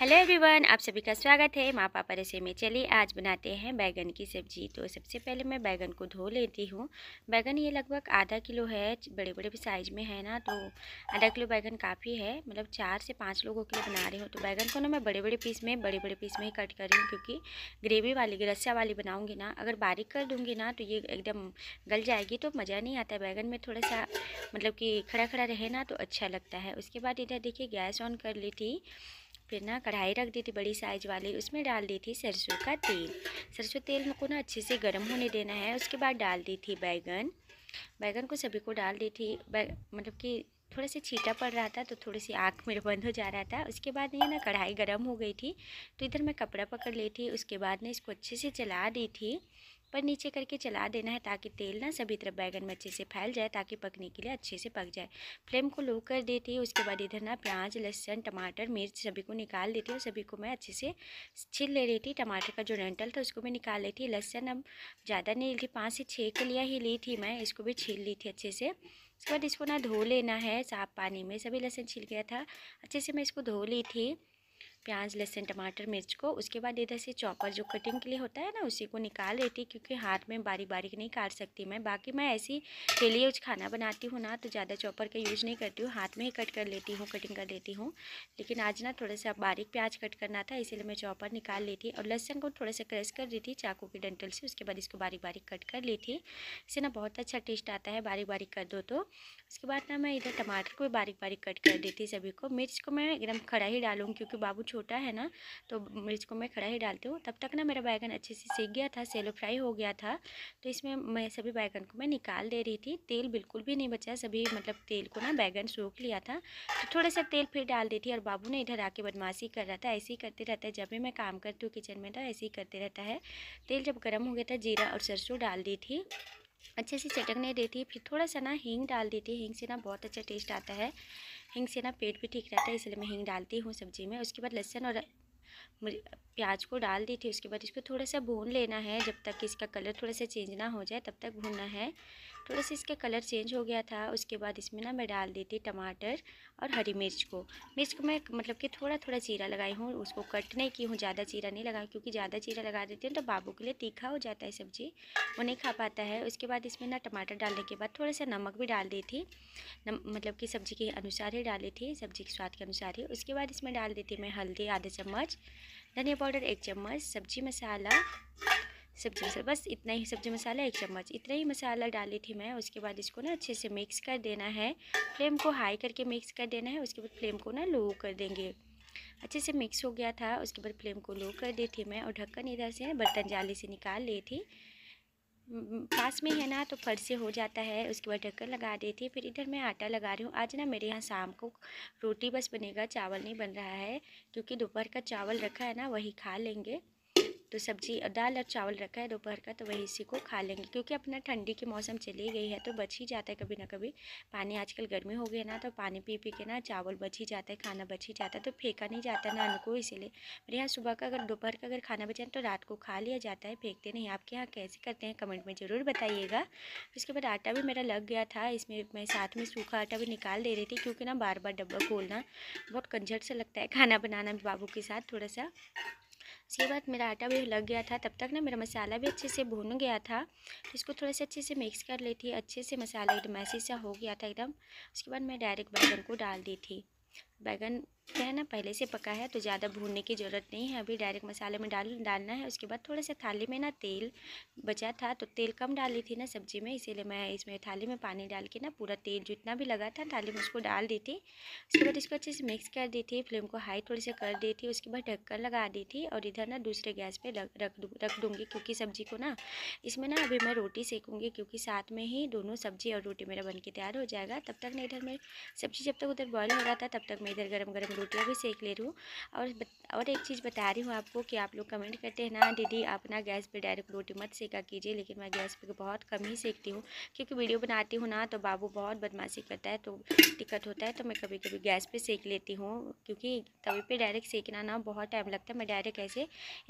hello everyone आप सभी का स्वागत है माँ पापा रसोई में चलिए आज बनाते हैं बैगन की सब्जी तो सबसे पहले मैं बैगन को धो लेती हूँ बैगन ये लगभग आधा किलो है बड़े बड़े भी साइज में है ना तो आधा किलो बैगन काफ़ी है मतलब चार से पाँच लोगों के लिए बना रही हूँ तो बैगन को ना मैं बड़े बड़े पीस में बड़े बड़े पीस में ही कट कर रही हूँ क्योंकि ग्रेवी वाली रस्सा वाली बनाऊँगी ना अगर बारीक कर दूँगी ना तो ये एकदम गल जाएगी तो मज़ा नहीं आता बैगन में थोड़ा सा मतलब कि खड़ा खड़ा रहे ना तो अच्छा लगता है उसके बाद इधर देखिए गैस ऑन कर ली थी फिर ना कढ़ाई रख दी थी बड़ी साइज वाली उसमें डाल दी थी सरसों का तेल सरसों तेल को ना अच्छे से गर्म होने देना है उसके बाद डाल दी थी बैगन बैगन को सभी को डाल दी थी मतलब कि थोड़ा सा छीटा पड़ रहा था तो थोड़ी सी आँख मेरे बंद हो जा रहा था उसके बाद ये ना कढ़ाई गर्म हो गई थी तो इधर मैं कपड़ा पकड़ ली थी उसके बाद ना इसको अच्छे से चला दी थी पर नीचे करके चला देना है ताकि तेल ना सभी तरफ बैगन में अच्छे से फैल जाए ताकि पकने के लिए अच्छे से पक जाए फ्लेम को लो कर देती हूँ उसके बाद इधर ना प्याज लहसन टमाटर मिर्च सभी को निकाल देती और सभी को मैं अच्छे से छिल ले रही थी टमाटर का जो रेंटल था उसको मैं निकाल रही थी लहसन अब ज़्यादा नहीं ली थी पाँच से छः के लिए ही ली थी मैं इसको भी छील ली थी अच्छे से उसके बाद इसको ना धो लेना है साफ पानी में सभी लहसन छिल गया था अच्छे से मैं इसको धो ली थी प्याज लहसुन टमाटर मिर्च को उसके बाद इधर से चॉपर जो कटिंग के लिए होता है ना उसी को निकाल लेती क्योंकि हाथ में बारीक बारीक नहीं काट सकती मैं बाकी मैं ऐसी डेली यूज खाना बनाती हूँ ना तो ज़्यादा चॉपर का यूज़ नहीं करती हूँ हाथ में ही कट कर लेती हूँ कटिंग कर लेती हूँ लेकिन आज ना थोड़ा सा बारीक प्याज कट करना था इसीलिए मैं चॉपर निकाल लेती और लहसुन को थोड़ा सा क्रश कर देती थी चाकू की डंटल से उसके बाद इसको बारीक बारीक कट कर ली थी इससे ना बहुत अच्छा टेस्ट आता है बारीक बारीक कर दो तो उसके बाद ना मैं इधर टमाटर को बारीक बारीक कट कर देती सभी को मिर्च को मैं एकदम खड़ा ही डालूँ क्योंकि बाबू छोटा है ना तो मिर्च को मैं खड़ा ही डालती हूँ तब तक ना मेरा बैगन अच्छे से सीख गया था सेलो फ्राई हो गया था तो इसमें मैं सभी बैगन को मैं निकाल दे रही थी तेल बिल्कुल भी नहीं बचा सभी मतलब तेल को ना बैगन सूख लिया था तो थोड़ा सा तेल फिर डाल देती और बाबू ने इधर आके बदमाशी कर रहा था ऐसे ही करते रहता है जब भी मैं काम करती हूँ किचन में तो ऐसे ही करते रहता है तेल जब गर्म हो गया था जीरा और सरसों डाल दी थी अच्छे से चटकने देती फिर थोड़ा सा ना हींग डाल देती हींग से ना बहुत अच्छा टेस्ट आता है हिंग से ना पेट भी ठीक रहता है इसलिए मैं हिंग डालती हूँ सब्ज़ी में उसके बाद लहसुन और प्याज को डाल दी थी उसके बाद इसको थोड़ा सा भून लेना है जब तक इसका कलर थोड़ा सा चेंज ना हो जाए तब तक भूनना है थोड़ा सा इसका कलर चेंज हो गया था उसके बाद इसमें ना मैं डाल देती टमाटर और हरी मिर्च को मिर्च को मैं मतलब कि थोड़ा थोड़ा चीरा लगाई हूँ उसको कट नहीं की हूँ ज़्यादा चीरा नहीं लगाई क्योंकि ज़्यादा जीरा लगा देती हूँ तो बाबू के लिए तीखा हो जाता है सब्ज़ी वो नहीं खा पाता है उसके बाद इसमें ना टमाटर डालने के बाद थोड़ा सा नमक भी डाल दी थी मतलब कि सब्ज़ी के अनुसार ही डाली थी सब्ज़ी के स्वाद के अनुसार ही उसके बाद इसमें डाल देती मैं हल्दी आधा चम्मच धनिया पाउडर एक चम्मच सब्ज़ी मसाला सब्जी मसाला बस इतना ही सब्जी मसाला एक चम्मच इतना ही मसाला डाली थी मैं उसके बाद इसको ना अच्छे से मिक्स कर देना है फ्लेम को हाई करके मिक्स कर देना है उसके बाद फ्लेम को ना लो कर देंगे अच्छे से मिक्स हो गया था उसके बाद फ्लेम को लो कर दी थी मैं और ढक्कन इधर से बर्तन जाली से निकाल ली थी पास में है ना तो फट से हो जाता है उसके बाद ढक्कन लगा देती थी फिर इधर मैं आटा लगा रही हूँ आज ना मेरे यहाँ शाम को रोटी बस बनेगा चावल नहीं बन रहा है क्योंकि दोपहर का चावल रखा है ना वही खा लेंगे तो सब्जी दाल और चावल रखा है दोपहर का तो वही इसी को खा लेंगे क्योंकि अपना ठंडी के मौसम चली गई है तो बच ही जाता है कभी ना कभी पानी आजकल गर्मी हो गई है ना तो पानी पी पी के ना चावल बच ही जाता है खाना बच ही जाता है तो फेंका नहीं जाता ना उनको इसीलिए मेरे यहाँ सुबह का अगर दोपहर का अगर खाना बचाए तो रात को खा लिया जाता है फेंकते नहीं आपके यहाँ कैसे करते हैं कमेंट में ज़रूर बताइएगा उसके बाद आटा भी मेरा लग गया था इसमें मैं साथ में सूखा आटा भी निकाल दे रही थी क्योंकि ना बार बार डब्बा खोलना बहुत कंझट से लगता है खाना बनाना बाबू के साथ थोड़ा सा उसके बाद मेरा आटा भी लग गया था तब तक ना मेरा मसाला भी अच्छे से भून गया था तो इसको थोड़ा सा अच्छे से मिक्स कर ली थी अच्छे से मसाला एकदम ऐसे सा हो गया था एकदम उसके बाद मैं डायरेक्ट बैगन को डाल दी थी बैगन क्या है ना पहले से पका है तो ज़्यादा भूनने की ज़रूरत नहीं है अभी डायरेक्ट मसाले में डाल डालना है उसके बाद थोड़ा सा थाली में ना तेल बचा था तो तेल कम डाली थी ना सब्जी में इसीलिए मैं इसमें थाली में पानी डाल के ना पूरा तेल जितना भी लगा था थाली में उसको डाल दी थी उसके बाद इसको अच्छे से मिक्स कर दी थी फ्लेम को हाई थोड़ी से कर दी थी उसके बाद ढक्कर लगा दी थी और इधर ना दूसरे गैस पर रख रख दूँगी क्योंकि सब्जी को ना इसमें ना अभी मैं रोटी सेकूँगी क्योंकि साथ में ही दोनों सब्जी और रोटी मेरा बन के तैयार हो जाएगा तब तक ना इधर मेरी सब्जी जब तक उधर बॉयल हो रहा था तब तक मैं इधर गर्म गर्म रोटियाँ भी सेक ले रही हूँ और और एक चीज़ बता रही हूँ आपको कि आप लोग कमेंट करते हैं ना दीदी आप ना गैस पे डायरेक्ट रोटी मत सेका कीजिए लेकिन मैं गैस पे बहुत कम ही सेकती हूँ क्योंकि वीडियो बनाती हूँ ना तो बाबू बहुत बदमाशी करता है तो दिक्कत होता है तो मैं कभी कभी गैस पर सेक लेती हूँ क्योंकि तवे पर डायरेक्ट सेकना ना बहुत टाइम लगता है मैं डायरेक्ट ऐसे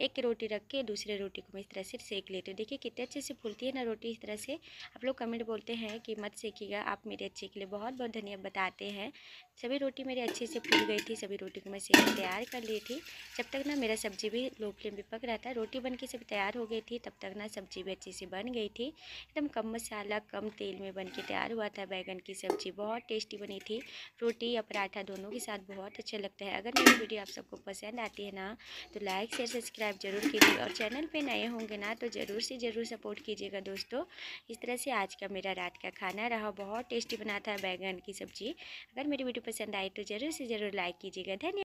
एक रोटी रख के दूसरे रोटी को मैं इस तरह से सेक लेती हूँ देखिए कितने अच्छे से फूलती है ना रोटी इस तरह से आप लोग कमेंट बोलते हैं कि मत सीखिएगा आप मेरे अच्छे के लिए बहुत बहुत धन्यवाद बताते हैं सभी रोटी मेरी अच्छे से फूल गई थी सभी रोटी को मैं सीधे तैयार कर ली थी जब तक ना मेरा सब्जी भी लो फ्लेम पर पक रहा था रोटी बन के सभी तैयार हो गई थी तब तक ना सब्जी भी अच्छे से बन गई थी एकदम कम मसाला कम तेल में बन के तैयार हुआ था बैगन की सब्जी बहुत टेस्टी बनी थी रोटी या पराठा दोनों के साथ बहुत अच्छा लगता है अगर मेरी वीडियो आप सबको पसंद आती है ना तो लाइक शेयर सब्सक्राइब जरूर कीजिए और चैनल पर नए होंगे ना तो ज़रूर से ज़रूर सपोर्ट कीजिएगा दोस्तों इस तरह से आज का मेरा रात का खाना रहा बहुत टेस्टी बना था बैगन की सब्जी अगर मेरी वीडियो पसंद आए तो ज़रूर से ज़रूर लाइक कीजिएगा धन्यवाद